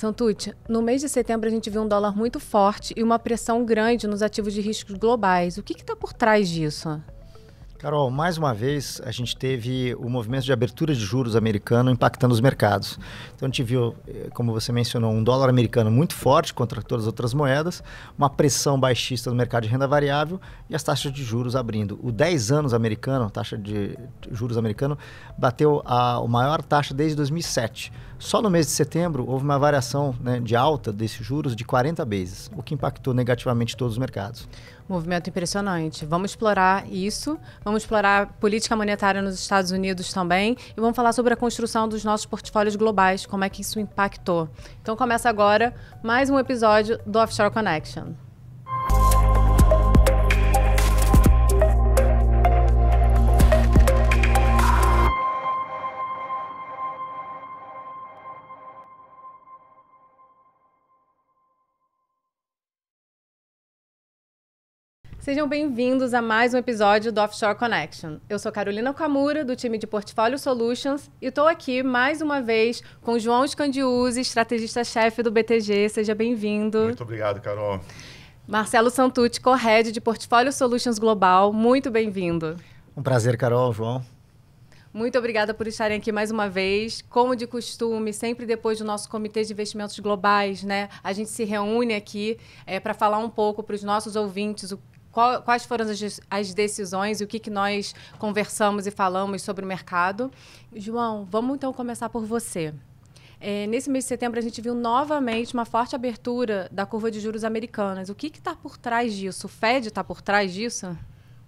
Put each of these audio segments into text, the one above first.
Santucci, no mês de setembro a gente viu um dólar muito forte e uma pressão grande nos ativos de riscos globais. O que está por trás disso? Carol, mais uma vez a gente teve o movimento de abertura de juros americano impactando os mercados. Então a gente viu, eh, como você mencionou, um dólar americano muito forte contra todas as outras moedas, uma pressão baixista no mercado de renda variável e as taxas de juros abrindo. O 10 anos americano, a taxa de juros americano, bateu a, a maior taxa desde 2007. Só no mês de setembro houve uma variação né, de alta desses juros de 40 bases, o que impactou negativamente todos os mercados. Movimento impressionante. Vamos explorar isso, vamos explorar política monetária nos Estados Unidos também e vamos falar sobre a construção dos nossos portfólios globais, como é que isso impactou. Então começa agora mais um episódio do Offshore Connection. Sejam bem-vindos a mais um episódio do Offshore Connection. Eu sou Carolina Camura, do time de Portfólio Solutions, e estou aqui mais uma vez com João Scandiuzzi, estrategista-chefe do BTG. Seja bem-vindo. Muito obrigado, Carol. Marcelo Santucci, co-head de Portfólio Solutions Global. Muito bem-vindo. Um prazer, Carol, João. Muito obrigada por estarem aqui mais uma vez. Como de costume, sempre depois do nosso Comitê de Investimentos Globais, né? A gente se reúne aqui é, para falar um pouco para os nossos ouvintes o qual, quais foram as, as decisões e o que, que nós conversamos e falamos sobre o mercado. João, vamos então começar por você. É, nesse mês de setembro, a gente viu novamente uma forte abertura da curva de juros americanas. O que está por trás disso? O Fed está por trás disso?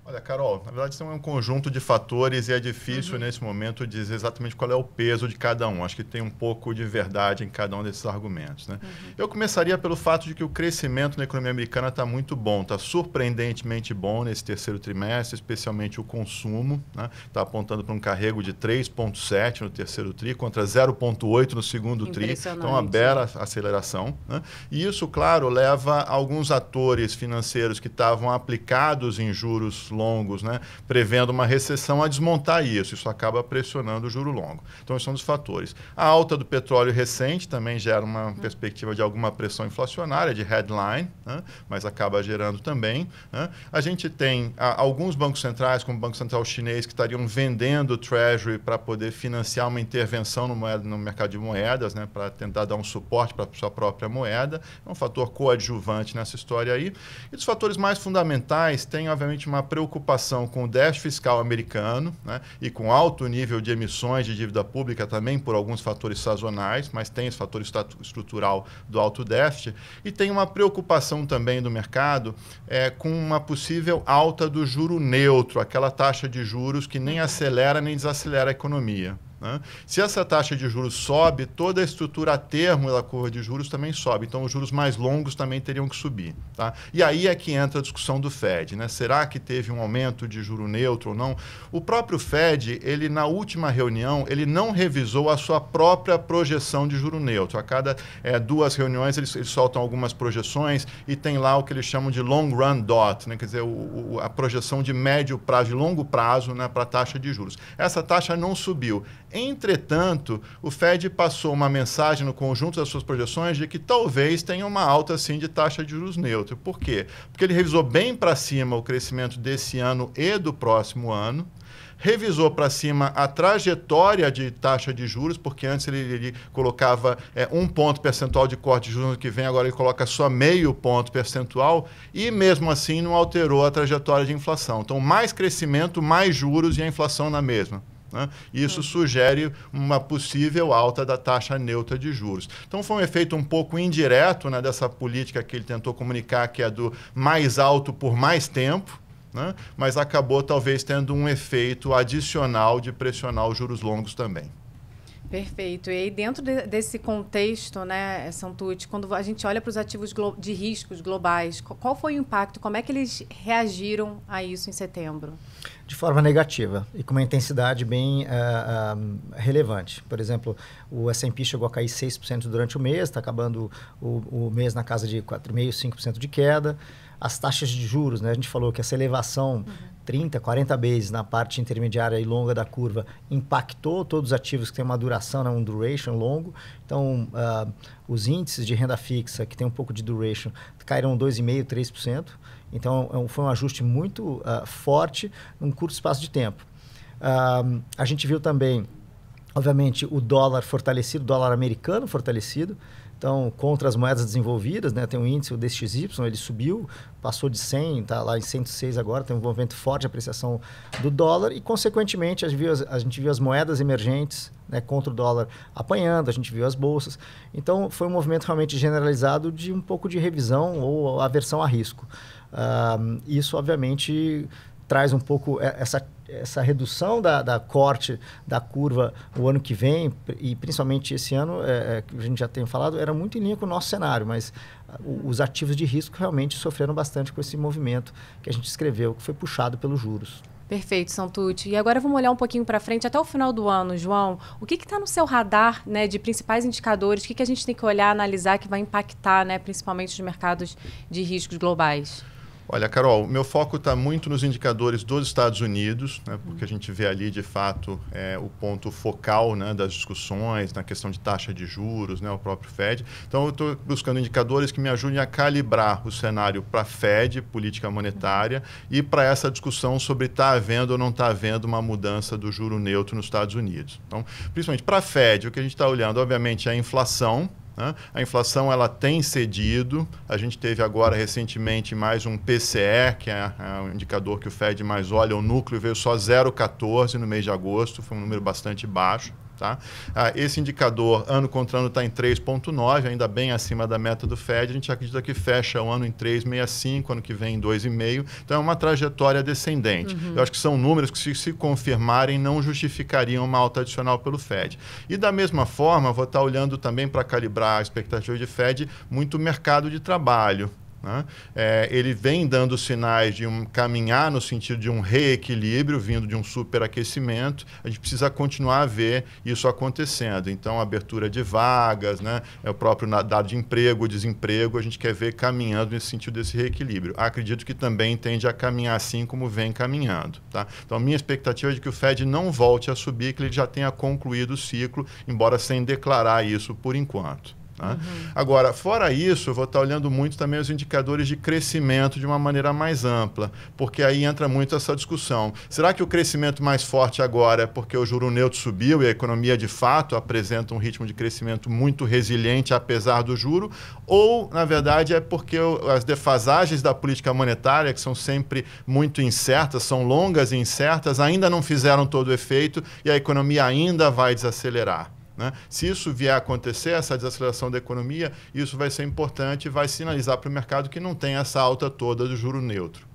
Olha, Carol, na verdade são é um conjunto de fatores e é difícil uhum. nesse momento dizer exatamente qual é o peso de cada um. Acho que tem um pouco de verdade em cada um desses argumentos. Né? Uhum. Eu começaria pelo fato de que o crescimento na economia americana está muito bom, está surpreendentemente bom nesse terceiro trimestre, especialmente o consumo. Está né? Tá apontando para um carrego de 3,7 no terceiro tri contra 0,8 no segundo tri. Então, uma bela aceleração. Né? E isso, claro, leva alguns atores financeiros que estavam aplicados em juros longos, né, prevendo uma recessão, a desmontar isso. Isso acaba pressionando o juro longo. Então, esses são é os fatores. A alta do petróleo recente também gera uma uhum. perspectiva de alguma pressão inflacionária, de headline, né, mas acaba gerando também. Né. A gente tem a, ah, alguns bancos centrais, como o Banco Central Chinês, que estariam vendendo o Treasury para poder financiar uma intervenção no, moeda, no mercado de moedas, né, para tentar dar um suporte para a sua própria moeda. É um fator coadjuvante nessa história aí. E dos fatores mais fundamentais, tem, obviamente, uma preocupação preocupação com o déficit fiscal americano né, e com alto nível de emissões de dívida pública também por alguns fatores sazonais, mas tem esse fator estrutural do alto déficit, e tem uma preocupação também do mercado é, com uma possível alta do juro neutro, aquela taxa de juros que nem acelera nem desacelera a economia. Né? Se essa taxa de juros sobe, toda a estrutura a termo da curva de juros também sobe. Então, os juros mais longos também teriam que subir. Tá? E aí é que entra a discussão do Fed. Né? Será que teve um aumento de juro neutro ou não? O próprio Fed, ele na última reunião, ele não revisou a sua própria projeção de juro neutro. A cada é, duas reuniões, eles, eles, soltam algumas projeções e tem lá o que eles chamam de long run dot, né? quer dizer, o, o, a projeção de médio prazo, de longo prazo né? para a taxa de juros. Essa taxa não subiu Entretanto, o Fed passou uma mensagem no conjunto das suas projeções de que talvez tenha uma alta assim de taxa de juros neutro. Por quê? Porque ele revisou bem para cima o crescimento desse ano e do próximo ano revisou para cima a trajetória de taxa de juros, porque antes ele, ele colocava é, um ponto percentual de corte de juros no que vem, agora ele coloca só meio ponto percentual e mesmo assim não alterou a trajetória de inflação. Então, mais crescimento, mais juros e a inflação na mesma. Né? Isso uhum. sugere uma possível alta da taxa neutra de juros. Então, foi um efeito um pouco indireto né, dessa política que ele tentou comunicar, que é do mais alto por mais tempo. Né? mas acabou talvez tendo um efeito adicional de pressionar os juros longos também. Perfeito. E aí, dentro de, desse contexto, né, Santucci, quando a gente olha para os ativos de riscos globais, qual foi o impacto? Como é que eles reagiram a isso em setembro? de forma negativa e com uma intensidade bem uh, relevante. Por exemplo, o S&P chegou a cair 6% durante o mês, está acabando o, o, mês na casa de 4,5%, 5% de queda. As taxas de juros, né? a gente falou que essa elevação uhum. 30, 40 vezes na parte intermediária e longa da curva impactou todos os ativos que têm uma duração, né, um duration longo. Então, uh, os índices de renda fixa, que tem um pouco de duration, caíram 2,5%, 3%. Então, é foi um ajuste muito uh, forte num curto espaço de tempo. Uh, a gente viu também, obviamente, o dólar fortalecido, o dólar americano fortalecido. Então, contra as moedas desenvolvidas, né, tem um índice, o DXY, ele subiu, passou de 100, está lá em 106 agora, tem um movimento forte de apreciação do dólar e, consequentemente, a gente viu as, a gente viu as moedas emergentes né, contra o dólar apanhando, a gente viu as bolsas. Então, foi um movimento realmente generalizado de um pouco de revisão ou aversão a risco. Uh, isso, obviamente, traz um pouco essa, essa redução da, da, corte da curva o ano que vem, e principalmente esse ano, é, é, que a gente já tem falado, era muito em linha com o nosso cenário, mas ah, os ativos de risco realmente sofreram bastante com esse movimento que a gente escreveu, que foi puxado pelos juros. Perfeito, Santucci. E agora vamos olhar um pouquinho para frente, até o final do ano, João. O que está no seu radar né, de principais indicadores? O que, que a gente tem que olhar, analisar, que vai impactar né, principalmente os mercados de riscos globais? Olha, Carol, meu foco está muito nos indicadores dos Estados Unidos, né, porque a gente vê ali, de fato, é, o ponto focal né, das discussões, na questão de taxa de juros, né, o próprio Fed. Então, eu estou buscando indicadores que me ajudem a calibrar o cenário para Fed, política monetária, e para essa discussão sobre está havendo ou não está havendo uma mudança do juro neutro nos Estados Unidos. Então, principalmente para Fed, o que a gente está olhando, obviamente, é a inflação, né? A inflação ela tem cedido. A gente teve agora recentemente mais um PCE, que é, é um indicador que o Fed mais olha. O núcleo veio só 0,14 no mês de agosto, foi um número bastante baixo. Tá? Ah, esse indicador, ano contra ano, está em 3,9, ainda bem acima da meta do Fed. A gente acredita que fecha o ano em 3,65, ano que vem em 2,5. Então, é uma trajetória descendente. Uhum. Eu acho que são números que, se, se confirmarem, não justificariam uma alta adicional pelo Fed. E, da mesma forma, vou estar tá olhando também para calibrar a expectativa de Fed muito mercado de trabalho. Né? É, ele vem dando sinais de um caminhar no sentido de um reequilíbrio vindo de um superaquecimento. A gente precisa continuar a ver isso acontecendo. Então, abertura de vagas, né? é o próprio dado de emprego, desemprego, a gente quer ver caminhando nesse sentido desse reequilíbrio. Acredito que também tende a caminhar assim como vem caminhando. Tá? Então, minha expectativa é de que o Fed não volte a subir, que ele já tenha concluído o ciclo, embora sem declarar isso por enquanto. Uhum. Agora, fora isso, eu vou estar olhando muito também os indicadores de crescimento de uma maneira mais ampla, porque aí entra muito essa discussão. Será que o crescimento mais forte agora é porque o juro neutro subiu e a economia de fato apresenta um ritmo de crescimento muito resiliente apesar do juro? Ou, na verdade, é porque as defasagens da política monetária, que são sempre muito incertas, são longas e incertas, ainda não fizeram todo o efeito e a economia ainda vai desacelerar? Né? Se isso vier a acontecer, essa desaceleração da economia, isso vai ser importante e vai sinalizar para o mercado que não tem essa alta toda do juro neutro.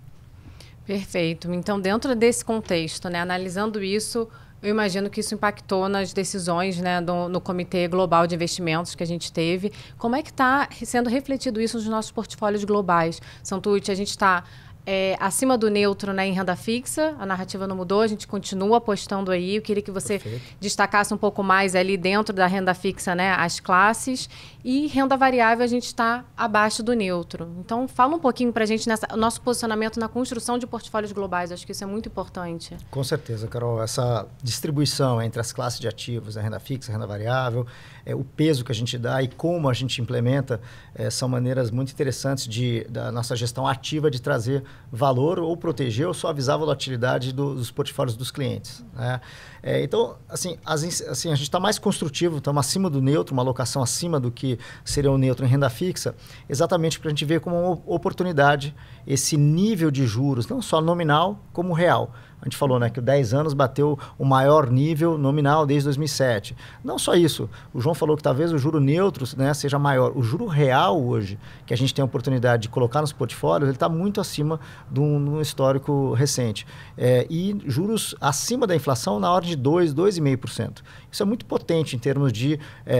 Perfeito. Então, dentro desse contexto, né, analisando isso, eu imagino que isso impactou nas decisões né, do, no Comitê Global de Investimentos que a gente teve. Como é que está sendo refletido isso nos nossos portfólios globais? Santucci, a gente está é, acima do neutro né, em renda fixa. A narrativa não mudou, a gente continua apostando aí. Eu queria que você Perfeito. destacasse um pouco mais ali dentro da renda fixa, né, as classes. E renda variável a gente está abaixo do neutro. Então, fala um pouquinho para a gente nessa nosso posicionamento na construção de portfólios globais. Acho que isso é muito importante. Com certeza, Carol. Essa distribuição entre as classes de ativos, a renda fixa, a renda variável, é, o peso que a gente dá e como a gente implementa é, são maneiras muito interessantes de, da nossa gestão ativa de trazer valor ou proteger ou suavizar a volatilidade do, dos portfólios dos clientes. Né? É, então, assim, as, assim, a gente está mais construtivo, estamos acima do neutro, uma alocação acima do que seria o neutro em renda fixa, exatamente para a gente ver como uma oportunidade esse nível de juros, não só nominal como real a gente falou né, que 10 anos bateu o maior nível nominal desde 2007. Não só isso, o João falou que talvez o juro neutro né, seja maior. O juro real hoje, que a gente tem a oportunidade de colocar nos portfólios, ele está muito acima de um, histórico recente. É, e juros acima da inflação na ordem de 2, 2,5%. Isso é muito potente em termos de... É,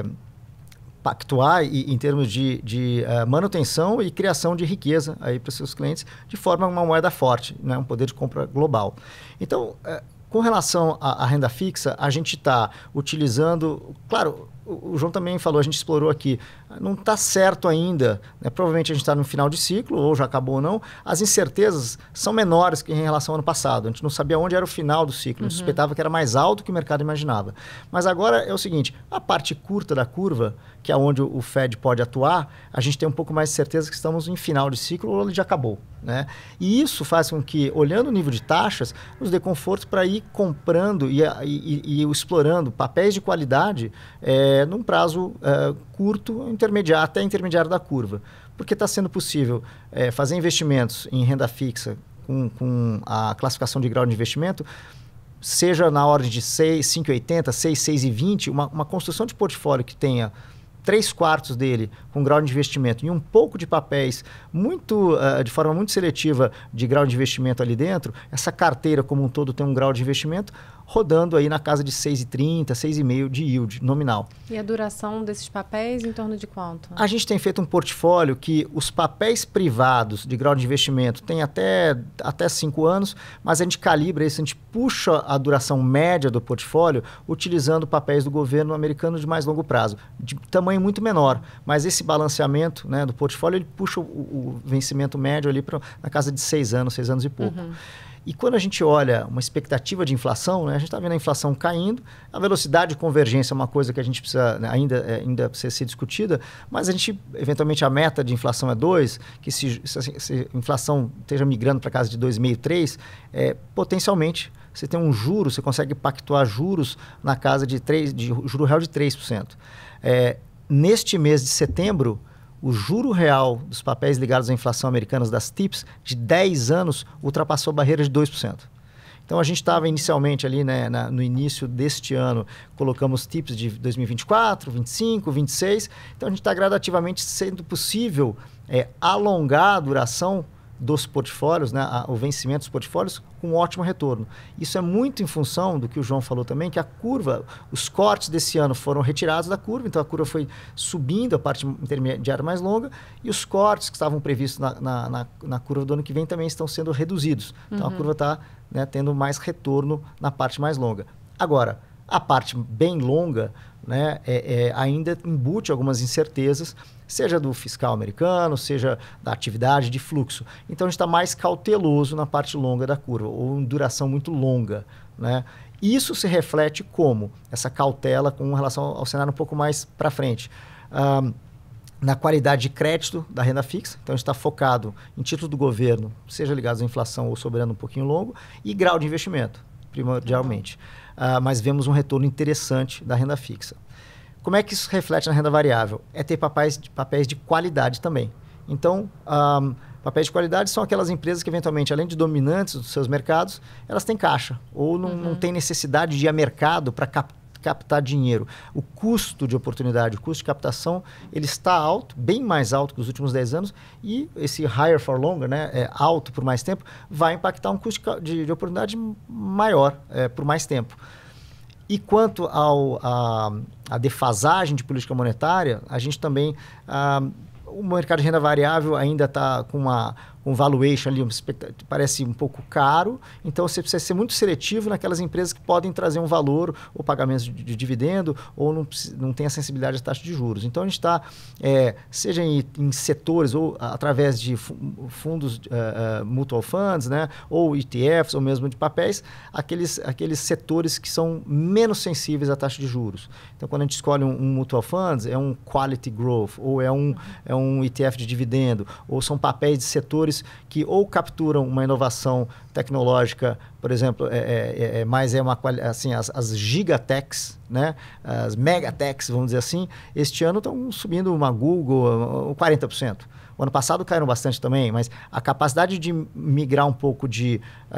é, é pactuar e, em termos de, de uh, manutenção e criação de riqueza aí para os seus clientes de forma uma moeda forte, né? um poder de compra global. Então, uh, com relação à, à, renda fixa, a gente está utilizando, claro, o, João também falou, a gente explorou aqui, não está certo ainda, né? provavelmente a gente está no final de ciclo, ou já acabou ou não, as incertezas são menores que em relação ao ano passado, a gente não sabia onde era o final do ciclo, a gente uhum. suspeitava que era mais alto que o mercado imaginava. Mas agora é o seguinte, a parte curta da curva, que é onde o Fed pode atuar, a gente tem um pouco mais de certeza que estamos em final de ciclo ou ele já acabou. Né? E isso faz com que, olhando o nível de taxas, nos dê conforto para ir comprando e, e, e, explorando papéis de qualidade é, num prazo é, curto, intermediário, até intermediário da curva. Porque está sendo possível é, fazer investimentos em renda fixa com, com a classificação de grau de investimento seja na ordem de 6, 5,80, 6, 6,20, uma, uma construção de portfólio que tenha três quartos dele com grau de investimento e um pouco de papéis muito uh, de forma muito seletiva de grau de investimento ali dentro, essa carteira como um todo tem um grau de investimento, rodando aí na casa de 6,30, 6,5 de yield nominal. E a duração desses papéis em torno de quanto? A gente tem feito um portfólio que os papéis privados de grau de investimento têm até 5 até cinco anos, mas a gente calibra isso, a gente puxa a duração média do portfólio utilizando papéis do governo americano de mais longo prazo, de tamanho muito menor. Mas esse balanceamento né, do portfólio, ele puxa o, o vencimento médio ali pra, na casa de 6 anos, 6 anos e pouco. Uhum. E quando a gente olha uma expectativa de inflação, né, a gente está vendo a inflação caindo, a velocidade de convergência é uma coisa que a gente precisa né, ainda, é, ainda precisa ser discutida, mas a gente, eventualmente, a meta de inflação é 2, que se, se, assim, se, a inflação esteja migrando para casa de 2,5, 3, é, potencialmente você tem um juro, você consegue pactuar juros na casa de 3, de juro real de 3%. É, neste mês de setembro, o juro real dos papéis ligados à inflação americanos das TIPS de 10 anos ultrapassou a barreira de 2%. Então a gente estava inicialmente ali né, na, no início deste ano, colocamos TIPS de 2024, 25, 26. Então a gente está gradativamente sendo possível é, alongar a duração dos portfólios, né, a, o vencimento dos portfólios, com ótimo retorno. Isso é muito em função do que o João falou também, que a curva, os cortes desse ano foram retirados da curva, então a curva foi subindo, a parte intermediária mais longa, e os cortes que estavam previstos na, na, na, na curva do ano que vem também estão sendo reduzidos. Então uhum. a curva está né, tendo mais retorno na parte mais longa. Agora, a parte bem longa né, é, é, ainda embute algumas incertezas seja do fiscal americano, seja da atividade de fluxo. Então a gente está mais cauteloso na parte longa da curva, ou em duração muito longa. Né? Isso se reflete como? Essa cautela com relação ao cenário um pouco mais para frente. Um, na qualidade de crédito da renda fixa, então está focado em títulos do governo, seja ligados à inflação ou soberano um pouquinho longo, e grau de investimento, primordialmente. Uh, mas vemos um retorno interessante da renda fixa. Como é que isso reflete na renda variável? É ter papéis de, papéis de qualidade também. Então, um, papéis de qualidade são aquelas empresas que, eventualmente, além de dominantes dos seus mercados, elas têm caixa ou não, uhum. não têm necessidade de ir a mercado para cap captar dinheiro. O custo de oportunidade, o custo de captação, ele está alto, bem mais alto que os últimos 10 anos, e esse higher for longer, né, é alto por mais tempo, vai impactar um custo de, de oportunidade maior é, por mais tempo. E quanto ao, a, a defasagem de política monetária, a gente também. Ah, o mercado de renda variável ainda está com uma um valuation ali, um, parece um pouco caro. Então você precisa ser muito seletivo naquelas empresas que podem trazer um valor ou pagamentos de, de dividendo ou não, não tem a sensibilidade à taxa de juros. Então a gente está, é, seja em, em, setores ou através de fundos uh, uh, mutual funds, né, ou ETFs ou mesmo de papéis, aqueles, aqueles setores que são menos sensíveis à taxa de juros. Então quando a gente escolhe um, um mutual funds, é um quality growth ou é um, é um ETF de dividendo ou são papéis de setores setores que ou capturam uma inovação tecnológica, por exemplo, é, é, é, é mais é uma assim as, as gigatechs, né, as megatechs, vamos dizer assim, este ano estão subindo uma Google 40%. O ano passado caíram bastante também, mas a capacidade de migrar um pouco de uh,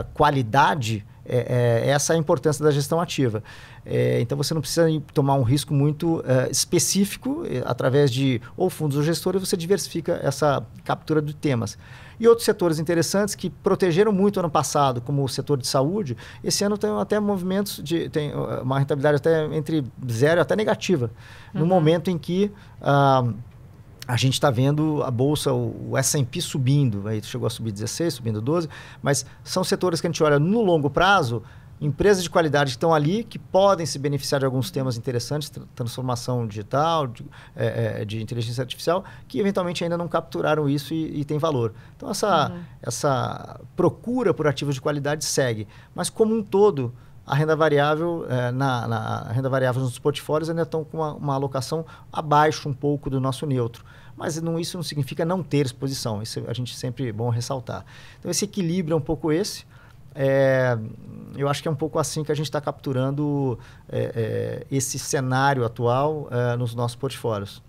uh, qualidade é, é, essa é a importância da gestão ativa. É, então você não precisa tomar um risco muito uh, específico eh, através de ou fundos ou gestores, você diversifica essa captura de temas. E outros setores interessantes que protegeram muito ano passado, como o setor de saúde, esse ano tem até movimentos de tem ah, uma rentabilidade até entre zero até negativa, uhum. no momento em que uh, a gente está vendo a bolsa, o S&P subindo, aí chegou a subir 16, subindo 12, mas são setores que a gente olha no longo prazo, empresas de qualidade que estão ali, que podem se beneficiar de alguns temas interessantes, transformação digital, de, é, é, de, inteligência artificial, que eventualmente ainda não capturaram isso e, e tem valor. Então, essa, uhum. essa procura por ativos de qualidade segue. Mas, como um todo, a renda variável, é, na, na renda variável nos portfólios ainda estão com uma, uma, alocação abaixo um pouco do nosso neutro. Mas não, isso não significa não ter exposição, isso a gente sempre é bom ressaltar. Então esse equilíbrio é um pouco esse. É, eu acho que é um pouco assim que a gente está capturando é, é esse cenário atual é, nos nossos portfólios.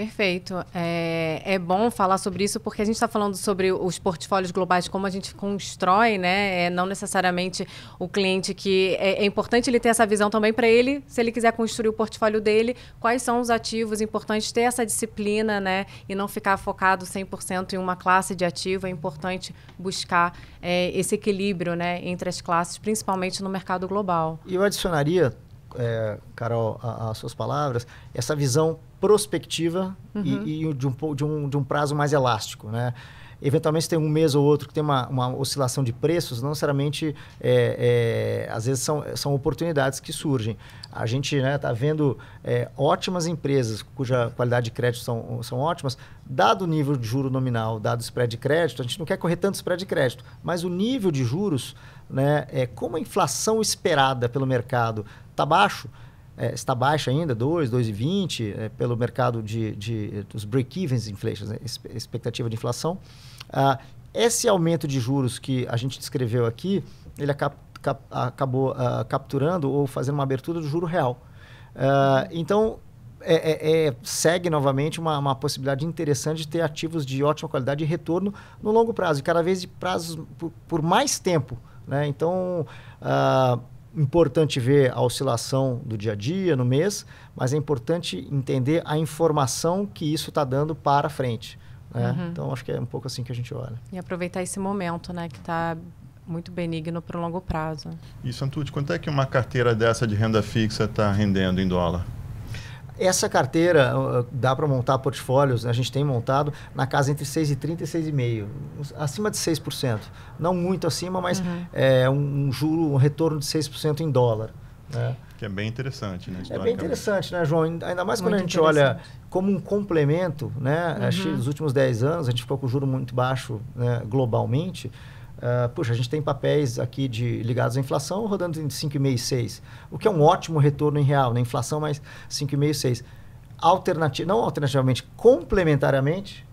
Perfeito. É, é, bom falar sobre isso porque a gente está falando sobre os portfólios globais, como a gente constrói, né? É, não necessariamente o cliente que. É, é importante ele ter essa visão também para ele, se ele quiser construir o portfólio dele, quais são os ativos importantes, ter essa disciplina, né? E não ficar focado 100% em uma classe de ativo. É importante buscar é, esse equilíbrio, né? Entre as classes, principalmente no mercado global. E eu adicionaria é, Carol, as suas palavras, essa visão prospectiva uhum. e, e de, um, de, um, de um prazo mais elástico, né? eventualmente tem um mês ou outro que tem uma, uma oscilação de preços, não necessariamente, é, é, às vezes são, são oportunidades que surgem. A gente está né, tá vendo é, ótimas empresas cuja qualidade de crédito são, são ótimas, dado o nível de juro nominal, dado o spread de crédito, a gente não quer correr tanto spread de crédito, mas o nível de juros, né, é, como a inflação esperada pelo mercado está baixo, é, está baixo ainda, 2, 2,20, é, pelo mercado de, de dos break-evens inflations, né, expectativa de inflação. Ah, esse aumento de juros que a gente descreveu aqui, ele cap, acabou ah, capturando ou fazendo uma abertura do juro real. Ah, então, é, é, é, segue novamente uma, uma, possibilidade interessante de ter ativos de ótima qualidade e retorno no longo prazo, e cada vez de prazos por, por mais tempo. Né? Então, ah, importante ver a oscilação do dia a dia, no mês, mas é importante entender a informação que isso está dando para frente. Né? Uhum. Então, acho que é um pouco assim que a gente olha. E aproveitar esse momento, né, que está muito benigno para o longo prazo. E, Santucci, quanto é que uma carteira dessa de renda fixa está rendendo em dólar? Essa carteira ah, dá para montar portfólios, a gente tem montado na casa entre 6,30 e 6,5, acima de 6%. Não muito acima, mas uhum. é um, um, juro, um retorno de 6% em dólar. Né? Que é bem interessante, né? É bem interessante, né, João? Ainda mais quando muito a gente olha como um complemento, né? Uhum. Acho que uhum. nos últimos 10 anos a gente ficou com o juro muito baixo né, globalmente. Uh, puxa, a gente tem papéis aqui de ligados à inflação rodando em 5,5 e 6, o que é um ótimo retorno em real, na né? inflação mais 5,5 e 6. Alternativa, não alternativamente, complementariamente,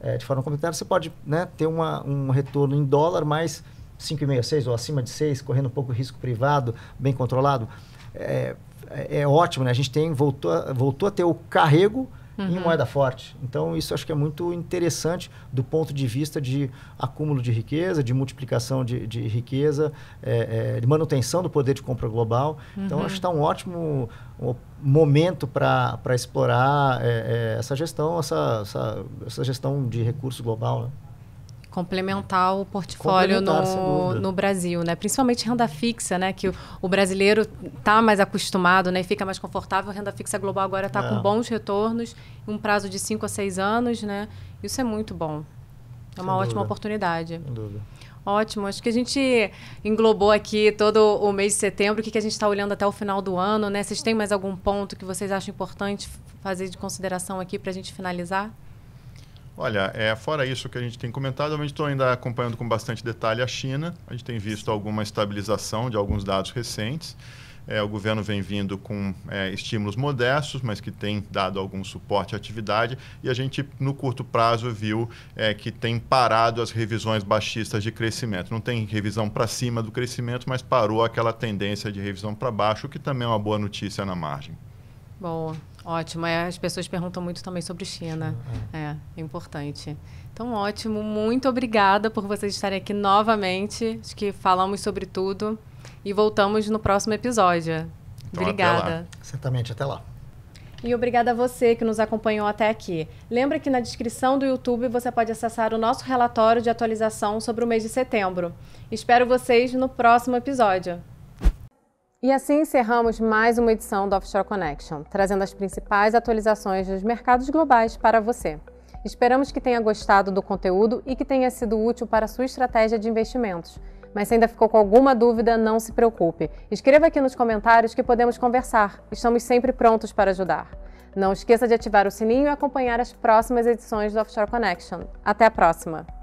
é, de forma complementar, você pode né, ter uma, um retorno em dólar mais 5,5 6 ou acima de 6, correndo um pouco risco privado, bem controlado. É, é, é, ótimo, né? A gente tem, voltou, a, voltou a ter o carrego uhum. em moeda forte. Então, isso acho que é muito interessante do ponto de vista de acúmulo de riqueza, de multiplicação de, de riqueza, é, é, de manutenção do poder de compra global. Então, uhum. Então, acho que está um ótimo um momento para explorar é, é, essa gestão, essa, essa, essa, gestão de recurso global. Né? complementar o portfólio complementar, no, no Brasil, né? Principalmente renda fixa, né? Que o, o brasileiro está mais acostumado, né? E fica mais confortável. A renda fixa global agora está é. com bons retornos, um prazo de 5 a 6 anos, né? Isso é muito bom. É uma Sem ótima dúvida. oportunidade. Sem dúvida. Ótimo, acho que a gente englobou aqui todo o mês de setembro, o que, que a gente está olhando até o final do ano, né? Vocês têm mais algum ponto que vocês acham importante fazer de consideração aqui para a gente finalizar? Olha, é, fora isso que a gente tem comentado, eu estou ainda acompanhando com bastante detalhe a China. A gente tem visto alguma estabilização de alguns dados recentes. É, o governo vem vindo com é, estímulos modestos, mas que tem dado algum suporte à atividade. E a gente, no curto prazo, viu é, que tem parado as revisões baixistas de crescimento. Não tem revisão para cima do crescimento, mas parou aquela tendência de revisão para baixo, o que também é uma boa notícia na margem. Boa. Ótimo. É, as pessoas perguntam muito também sobre China. China é. é. é, importante. Então, ótimo. Muito obrigada por vocês estarem aqui novamente. Acho que falamos sobre tudo. E voltamos no próximo episódio. Então, obrigada. Até Certamente, até lá. E obrigada a você que nos acompanhou até aqui. Lembra que na descrição do YouTube você pode acessar o nosso relatório de atualização sobre o mês de setembro. Espero vocês no próximo episódio. E assim encerramos mais uma edição do Offshore Connection, trazendo as principais atualizações dos mercados globais para você. Esperamos que tenha gostado do conteúdo e que tenha sido útil para a sua estratégia de investimentos. Mas se ainda ficou com alguma dúvida, não se preocupe. Escreva aqui nos comentários que podemos conversar. Estamos sempre prontos para ajudar. Não esqueça de ativar o sininho e acompanhar as próximas edições do Offshore Connection. Até a próxima!